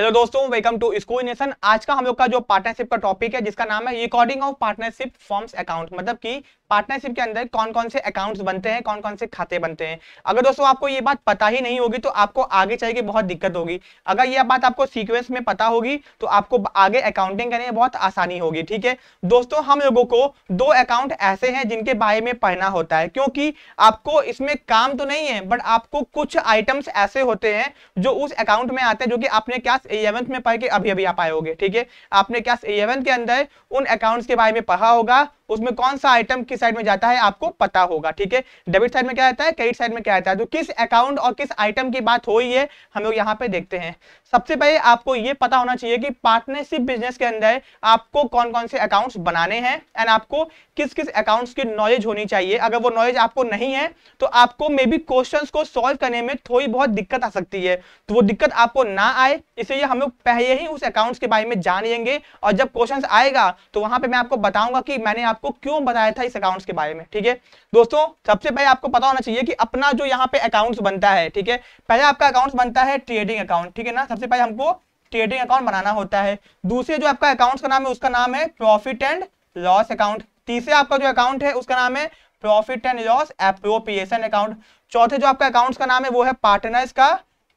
hello दोस्तों welcome to school nation आज का हम लोग का जो पार्टनरशिप का टॉपिक है जिसका नाम है recording of partnership forms account मतलब कि पार्टनरशिप के अंदर कौन कौन से अकाउंट्स बनते हैं कौन कौन से खाते बनते हैं अगर दोस्तों आपको ये बात पता ही नहीं होगी तो आपको आगे चल के बहुत दिक्कत होगी अगर ये बात आपको सीक्वेंस में पता होगी तो आपको आगे अकाउंटिंग करने में बहुत आसानी होगी ठीक है दोस्तों हम लोगों को दो अकाउंट ऐसे हैं जिनके बारे में पढ़ना होता है क्योंकि आपको इसमें काम तो नहीं है बट आपको कुछ आइटम्स ऐसे होते हैं जो उस अकाउंट में आते हैं जो कि आपने क्या इलेवेंथ में पढ़ के अभी अभी आप आए होगे ठीक है आपने क्लास इलेवेंथ के अंदर उन अकाउंट्स के बारे में पढ़ा होगा उसमें कौन सा आइटम किस साइड में जाता है आपको पता होगा ठीक है डेबिट साइड में क्या आता है क्रेडिट साइड में क्या आता है तो किस अकाउंट और किस आइटम की बात हो रही है हम लोग यहाँ पे देखते हैं सबसे पहले आपको ये पता होना चाहिए कि पार्टनरशिप बिजनेस के अंदर आपको कौन कौन से अकाउंट्स बनाने हैं एंड आपको किस किस अकाउंट्स की नॉलेज होनी चाहिए अगर वो नॉलेज आपको नहीं है तो आपको मे बी क्वेश्चन को सॉल्व करने में थोड़ी बहुत दिक्कत आ सकती है तो वो दिक्कत आपको ना आए इसलिए हम लोग पहले ही उस अकाउंट्स के बारे में जान लेंगे और जब क्वेश्चन आएगा तो वहां पर मैं आपको बताऊंगा कि मैंने आप आपको क्यों बताया था इस अकाउंट्स के बारे में ठीक है दोस्तों सबसे पहले आपको पता होना चाहिए कि अपना जो यहाँ पे अकाउंट्स बनता है ठीक है पहले आपका अकाउंट्स बनता है ट्रेडिंग अकाउंट ठीक है ना सबसे पहले हमको ट्रेडिंग अकाउंट बनाना होता है दूसरे जो आपका अकाउंट का नाम है उसका नाम है प्रॉफिट एंड लॉस अकाउंट तीसरे आपका जो अकाउंट है उसका नाम है profit and loss appropriation account चौथे जो आपका अकाउंट का नाम है वो है पार्टनर्स का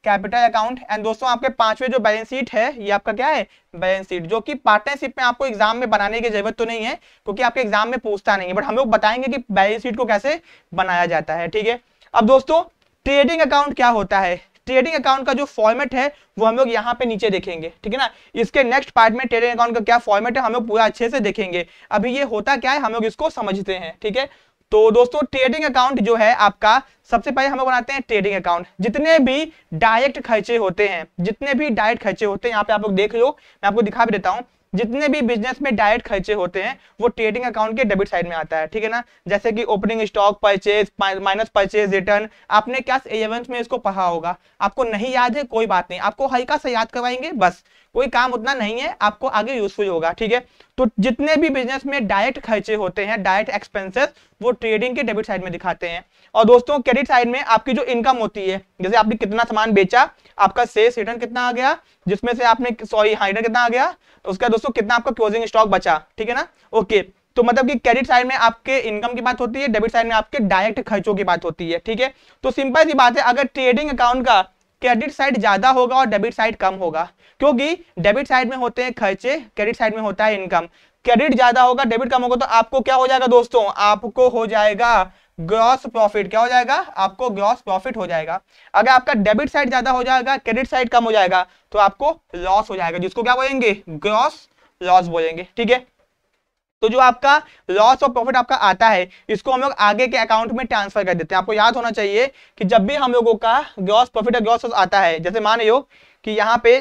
कैपिटल अकाउंट एंड दोस्तों आपके पांचवे जो बैलेंस शीट है ये आपका क्या है बैलेंस शीट जो कि पार्टनरशिप में आपको एग्जाम में बनाने की जरूरत तो नहीं है क्योंकि आपके एग्जाम में पूछता नहीं है बट हम लोग बताएंगे कि बैलेंस शीट को कैसे बनाया जाता है ठीक है अब दोस्तों ट्रेडिंग अकाउंट क्या होता है ट्रेडिंग अकाउंट का जो फॉर्मेट है वो हम लोग यहाँ पे नीचे देखेंगे ठीक है ना इसके नेक्स्ट पार्ट में ट्रेडिंग अकाउंट का क्या फॉर्मेट है हम लोग पूरा अच्छे से देखेंगे अभी ये होता क्या है हम लोग इसको समझते हैं ठीक है तो दोस्तों ट्रेडिंग अकाउंट जो है आपका सबसे पहले हम लोग बनाते हैं ट्रेडिंग अकाउंट जितने भी डायरेक्ट खर्चे होते हैं जितने भी डायरेक्ट खर्चे होते हैं यहाँ पे आप लोग देख लो मैं आपको दिखा भी देता हूँ जितने भी बिजनेस में डायरेक्ट खर्चे होते हैं वो ट्रेडिंग अकाउंट के डेबिट साइड में आता है ठीक है ना जैसे कि opening stock purchase minus purchase return आपने क्या इलेवंथ में इसको पढ़ा होगा आपको नहीं याद है कोई बात नहीं आपको हल्का से याद करवाएंगे बस कोई काम उतना नहीं है आपको आगे यूजफुल होगा ठीक है तो जितने भी बिजनेस में डायरेक्ट खर्चे होते हैं डायरेक्ट एक्सपेंसेस वो ट्रेडिंग के डेबिट साइड में दिखाते हैं और दोस्तों क्रेडिट साइड में आपकी जो इनकम होती है जैसे आपने कितना सामान बेचा आपका सेल्स रिटर्न कितना आ गया जिसमें से आपने सॉरी हाँ रिटर्न कितना आ गया उसका दोस्तों कितना आपका क्लोजिंग स्टॉक बचा ठीक है ना ओके तो मतलब कि क्रेडिट साइड में आपके इनकम की बात होती है डेबिट साइड में आपके डायरेक्ट खर्चों की बात होती है ठीक है तो सिंपल सी बात है अगर ट्रेडिंग अकाउंट का क्रेडिट साइड ज्यादा होगा और डेबिट साइड कम होगा क्योंकि डेबिट साइड में होते हैं खर्चे क्रेडिट साइड में होता है इनकम क्रेडिट ज्यादा होगा डेबिट कम होगा तो आपको क्या हो जाएगा दोस्तों आपको हो जाएगा ग्रॉस प्रॉफिट क्या हो जाएगा आपको ग्रॉस प्रॉफिट हो जाएगा अगर आपका डेबिट साइड ज्यादा हो जाएगा क्रेडिट साइड कम हो जाएगा तो आपको लॉस हो जाएगा जिसको क्या बोलेंगे ग्रॉस लॉस बोलेंगे ठीक है तो जो आपका लॉस और प्रॉफिट आपका आता है इसको हम लोग आगे के अकाउंट में ट्रांसफर कर देते हैं आपको याद होना चाहिए कि जब भी हम लोगों का ग्रॉस प्रॉफिट और ग्रॉस लॉस आता है जैसे मान लो कि यहाँ पे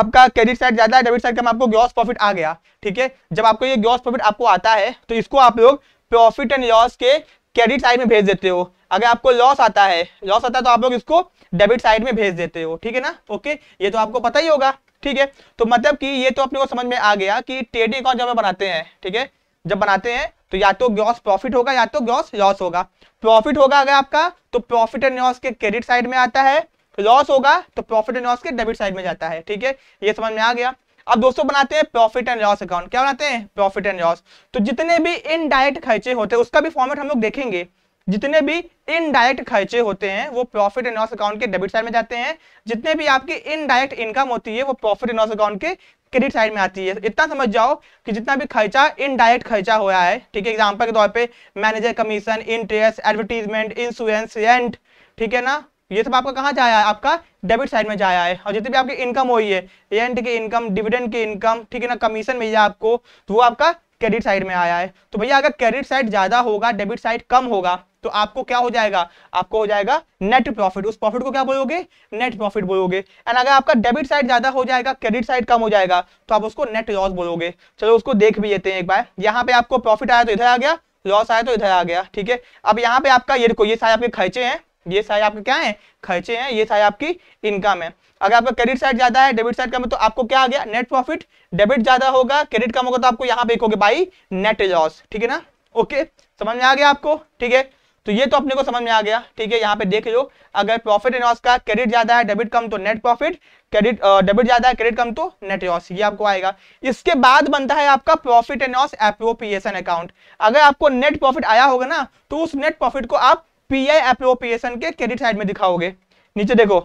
आपका क्रेडिट साइड ज्यादा है डेबिट साइड कम आपको ग्रॉस प्रॉफिट आ गया ठीक है जब आपको ये ग्रॉस प्रॉफिट आपको आता है तो इसको आप लोग प्रॉफिट एंड लॉस के क्रेडिट साइड में भेज देते हो अगर आपको लॉस आता है लॉस आता है तो आप लोग इसको डेबिट साइड में भेज देते हो ठीक है ना ओके ये तो आपको पता ही होगा ठीक है तो मतलब कि ये तो अपने को समझ में आ गया कि ट्रेडिंग अकाउंट जब हम बनाते हैं ठीक है जब बनाते हैं तो या तो ग्रॉस प्रॉफिट होगा या तो ग्रॉस लॉस होगा प्रॉफिट होगा अगर आपका तो प्रॉफिट एंड लॉस के क्रेडिट साइड में आता है लॉस होगा तो प्रॉफिट एंड लॉस के डेबिट साइड में जाता है ठीक है ये समझ में आ गया अब दोस्तों बनाते हैं प्रॉफिट एंड लॉस अकाउंट क्या बनाते हैं प्रॉफिट एंड लॉस तो जितने भी इनडायरेक्ट खर्चे होते हैं उसका भी फॉर्मेट हम लोग देखेंगे जितने भी इनडायरेक्ट खर्चे होते हैं वो प्रॉफिट एंड लॉस अकाउंट के डेबिट साइड में जाते हैं जितने भी आपकी इनडायरेक्ट इनकम होती है वो प्रॉफिट एंड लॉस अकाउंट के क्रेडिट साइड में आती है इतना समझ जाओ कि जितना भी खर्चा इनडायरेक्ट खर्चा हुआ है ठीक है एग्जाम्पल के तौर पर manager commission interest advertisement insurance rent ठीक है ना ये सब आपका कहाँ जाया है आपका डेबिट साइड में जाया है और जितनी भी आपकी इनकम हुई है रेंट की इनकम डिविडेंड की इनकम ठीक है ना कमीशन मिल जाए आपको तो वो आपका क्रेडिट साइड में आया है तो भैया अगर क्रेडिट साइड ज्यादा होगा डेबिट साइड कम होगा तो आपको क्या हो जाएगा आपको हो जाएगा नेट प्रॉफिट उस प्रॉफिट को क्या बोलोगे नेट प्रॉफिट बोलोगे एंड अगर आपका डेबिट साइड ज्यादा हो जाएगा क्रेडिट साइड कम हो जाएगा तो आप उसको नेट लॉस बोलोगे चलो उसको देख भी लेते हैं एक बार यहाँ पे आपको प्रॉफिट आया तो इधर आ गया लॉस आया तो इधर आ गया ठीक है अब यहाँ पे आपका ये देखो ये सारे आपके खर्चे हैं ये सारे आपके क्या है खर्चे हैं ये सारे आपकी इनकम है अगर आपका क्रेडिट साइड ज्यादा है डेबिट साइड कम है तो आपको क्या आ गया नेट प्रॉफिट डेबिट ज्यादा होगा क्रेडिट कम होगा तो आपको यहाँ पे देखोगे बाई नेट लॉस ठीक है ना ओके समझ में आ गया आपको ठीक है तो ये तो अपने को समझ में आ गया ठीक है यहाँ पे देख लो अगर प्रॉफिट एंड लॉस का क्रेडिट ज्यादा है डेबिट कम तो नेट प्रॉफिट क्रेडिट डेबिट ज्यादा है क्रेडिट कम तो नेट लॉस ये आपको आएगा इसके बाद बनता है आपका profit and loss appropriation account अगर आपको नेट प्रॉफिट आया होगा ना तो उस नेट प्रॉफिट को आप पी आई एप्रोप्रिएशन के क्रेडिट साइड में दिखाओगे नीचे देखो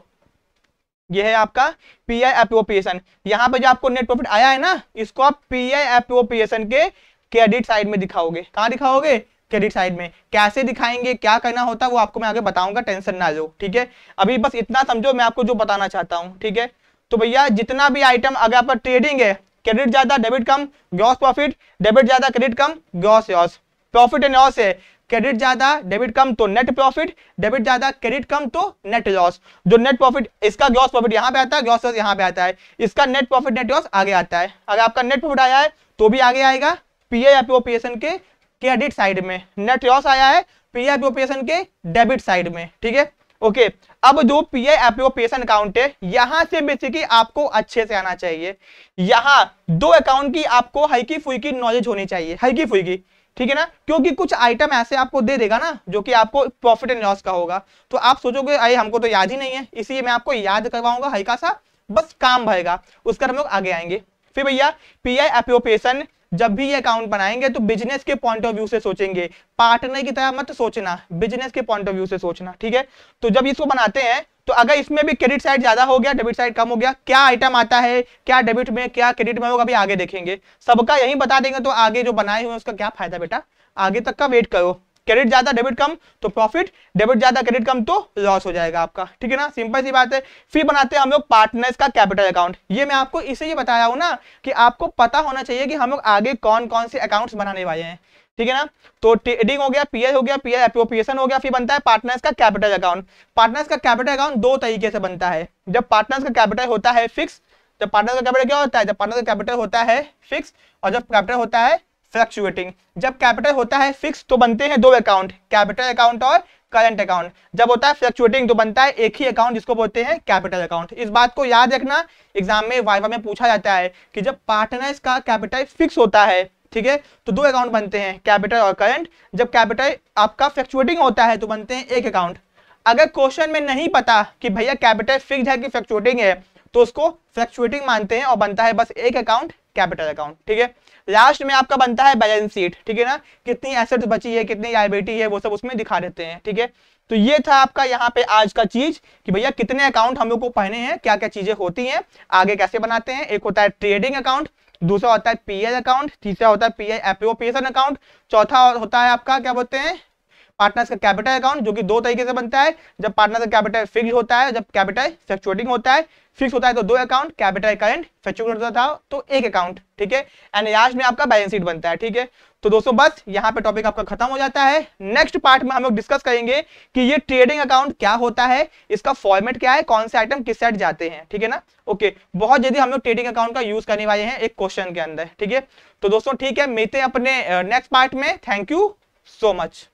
ये है आपका पी आई एप्रोप्रिएशन यहाँ पे जो आपको नेट प्रॉफिट आया है ना इसको आप पी आई एप्रोप्रिएशन के क्रेडिट साइड में दिखाओगे कहाँ दिखाओगे क्रेडिट साइड में कैसे दिखाएंगे क्या करना होता है वो आपको मैं आगे बताऊंगा टेंशन ना लो ठीक है अभी बस इतना समझो मैं आपको जो बताना चाहता हूँ ठीक है तो भैया जितना भी आइटम अगर आप ट्रेडिंग है क्रेडिट ज्यादा डेबिट कम ग्रॉस प्रॉफिट डेबिट ज्यादा क्रेडिट कम gross loss profit and loss है क्रेडिट ज्यादा डेबिट कम तो नेट प्रॉफिट डेबिट ज्यादा क्रेडिट कम तो नेट लॉस जो नेट प्रॉफिट इसका ग्रॉस प्रॉफिट यहाँ पे आता है ग्रॉस लॉस यहाँ पे आता है इसका नेट प्रॉफिट नेट लॉस आगे आता है अगर आपका नेट प्रॉफिट आया है तो भी आगे आएगा पीए या पीओ पीओपीएसएन के क्रेडिट साइड में नेट लॉस आया है पी पीआई एप्रोप्रिएशन के डेबिट साइड में ठीक है ओके okay, अब जो पी पीआई एप्रोप्रिएशन अकाउंट है यहां से बेसिकली आपको अच्छे से आना चाहिए यहां दो अकाउंट की आपको हल्की फुल्की नॉलेज होनी चाहिए हल्की फुल्की ठीक है ना क्योंकि कुछ आइटम ऐसे आपको दे देगा ना जो कि आपको प्रॉफिट एंड लॉस का होगा तो आप सोचोगे अरे हमको तो याद ही नहीं है इसलिए मैं आपको याद करवाऊंगा हल्का सा बस काम भरेगा उसका हम लोग आगे आएंगे फिर भैया पी पीआई एप्रोप्रिएशन जब भी ये अकाउंट बनाएंगे तो बिजनेस के पॉइंट ऑफ व्यू से सोचेंगे पार्टनर की तरह मत सोचना बिजनेस के पॉइंट ऑफ व्यू से सोचना ठीक है तो जब इसको बनाते हैं तो अगर इसमें भी क्रेडिट साइड ज्यादा हो गया डेबिट साइड कम हो गया क्या आइटम आता है क्या डेबिट में क्या क्रेडिट में होगा अभी आगे देखेंगे सबका यही बता देंगे तो आगे जो बनाए हुए उसका क्या फायदा बेटा आगे तक का वेट करो क्रेडिट ज्यादा डेबिट कम तो प्रॉफिट डेबिट ज्यादा क्रेडिट कम तो लॉस हो जाएगा आपका ठीक है ना सिंपल सी बात है फिर बनाते हैं हम लोग पार्टनर्स का कैपिटल अकाउंट ये मैं आपको इसलिए बताया रहा हूँ ना कि आपको पता होना चाहिए कि हम लोग आगे कौन कौन से अकाउंट्स बनाने वाले हैं ठीक है ना तो ट्रेडिंग हो गया पीएल हो गया पीएल एप्रोप्रिएशन हो गया फिर बनता है पार्टनर्स का कैपिटल अकाउंट पार्टनर्स का कैपिटल अकाउंट दो तरीके से बनता है जब पार्टनर्स का कैपिटल होता है फिक्स जब पार्टनर का कैपिटल क्या होता है जब पार्टनर का कैपिटल होता है फिक्स और जब कैपिटल होता है फ्लक्चुएटिंग जब कैपिटल होता है फिक्स तो बनते हैं दो अकाउंट कैपिटल अकाउंट और करंट अकाउंट जब होता है फ्लक्चुएटिंग तो बनता है एक ही अकाउंट जिसको बोलते हैं कैपिटल अकाउंट इस बात को याद रखना एग्जाम में वाइवा में पूछा जाता है कि जब पार्टनर्स का कैपिटल फिक्स होता है ठीक है तो दो अकाउंट बनते हैं कैपिटल और करंट जब कैपिटल आपका फ्लक्चुएटिंग होता है तो बनते हैं एक अकाउंट अगर क्वेश्चन में नहीं पता कि भैया कैपिटल फिक्स है कि फ्लक्चुएटिंग है तो उसको फ्लक्चुएटिंग मानते हैं और बनता है बस एक अकाउंट कैपिटल अकाउंट ठीक है लास्ट में आपका बनता है बैलेंस शीट ठीक है ना कितनी एसेट्स बची है कितनी लाइबिलिटी है वो सब उसमें दिखा देते हैं ठीक है तो ये था आपका यहाँ पे आज का चीज कि भैया कितने अकाउंट हम लोग को पहने हैं क्या क्या चीजें होती हैं आगे कैसे बनाते हैं एक होता है ट्रेडिंग अकाउंट दूसरा होता है पीएल अकाउंट तीसरा होता है पीएल एप्रोप्रिएशन अकाउंट चौथा होता है आपका क्या बोलते हैं पार्टनर्स का कैपिटल अकाउंट जो कि दो तरीके से बनता है जब पार्टनर का कैपिटल फिक्स होता है जब कैपिटल फ्लक्चुएटिंग होता है फिक्स होता है तो दो अकाउंट कैपिटल करंट फ्लक्चुएट होता था तो एक अकाउंट ठीक है एंड लास्ट में आपका बैलेंस शीट बनता है ठीक है तो दोस्तों बस यहाँ पे टॉपिक आपका खत्म हो जाता है नेक्स्ट पार्ट में हम लोग डिस्कस करेंगे कि ये ट्रेडिंग अकाउंट क्या होता है इसका फॉर्मेट क्या है कौन से आइटम किस साइड जाते हैं ठीक है ना ओके बहुत जल्दी हम लोग ट्रेडिंग अकाउंट का यूज करने वाले हैं एक क्वेश्चन के अंदर ठीक है तो दोस्तों ठीक है मिलते हैं अपने नेक्स्ट पार्ट में थैंक यू सो मच